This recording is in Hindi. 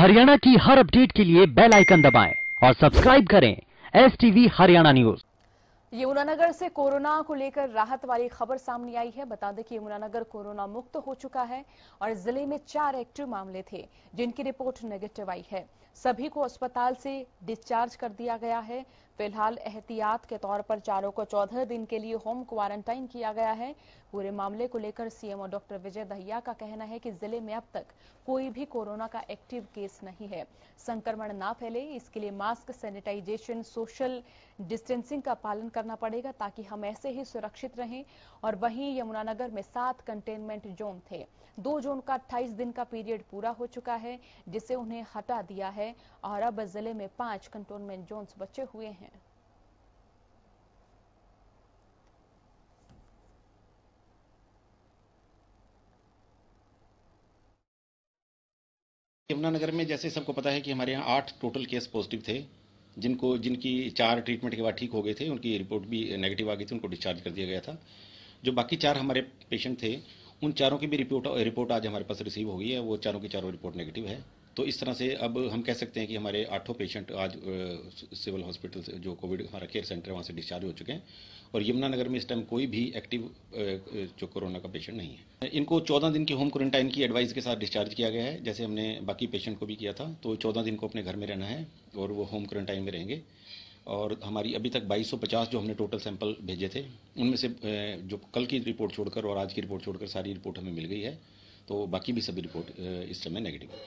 हरियाणा की हर अपडेट के लिए बेल आइकन दबाएं और सब्सक्राइब करें S TV Haryana news Yamunanagar से कोरोना को लेकर राहत वाली खबर सामने आई है बता दें कि यमुनानगर कोरोना मुक्त हो चुका है और जिले में चार एक्टिव मामले थे जिनकी रिपोर्ट नेगेटिव आई है सभी को अस्पताल से डिस्चार्ज कर दिया गया है फिलहाल एहतियात के तौर पर चारों को चौदह दिन के लिए होम क्वारंटाइन किया गया है पूरे मामले को लेकर सीएमओ डॉक्टर विजय दहिया का कहना है कि जिले में अब तक कोई भी कोरोना का एक्टिव केस नहीं है संक्रमण ना फैले इसके लिए मास्क सैनिटाइजेशन सोशल डिस्टेंसिंग का पालन करना पड़ेगा ताकि हम ऐसे ही सुरक्षित रहें और वहीं यमुनानगर में सात कंटेनमेंट जोन थे दो जोन का अट्ठाईस दिन का पीरियड पूरा हो चुका है जिसे उन्हें हटा दिया है और अब जिले में पांच कंटेनमेंट जोन बचे हुए हैं यमुनानगर में जैसे सबको पता है कि हमारे यहाँ आठ टोटल केस पॉजिटिव थे जिनको जिनकी चार ट्रीटमेंट के बाद ठीक हो गए थे उनकी रिपोर्ट भी नेगेटिव आ गई थी उनको डिस्चार्ज कर दिया गया था जो बाकी चार हमारे पेशेंट थे उन चारों की भी रिपोर्ट रिपोर्ट आज हमारे पास रिसीव हो गई है वो चारों की चारों रिपोर्ट नेगेटिव है तो इस तरह से अब हम कह सकते हैं कि हमारे आठों पेशेंट आज सिविल हॉस्पिटल से जो कोविड हमारा केयर सेंटर है वहाँ से डिस्चार्ज हो चुके हैं और यमुनानगर में इस टाइम कोई भी एक्टिव जो कोरोना का पेशेंट नहीं है इनको चौदह दिन की होम क्वारंटाइन की एडवाइस के साथ डिस्चार्ज किया गया है जैसे हमने बाकी पेशेंट को भी किया था तो चौदह दिन को अपने घर में रहना है और वो होम क्वारंटाइन में रहेंगे और हमारी अभी तक 2250 जो हमने टोटल सैंपल भेजे थे उनमें से जो कल की रिपोर्ट छोड़कर और आज की रिपोर्ट छोड़कर सारी रिपोर्ट हमें मिल गई है तो बाकी भी सभी रिपोर्ट इस समय नेगेटिव है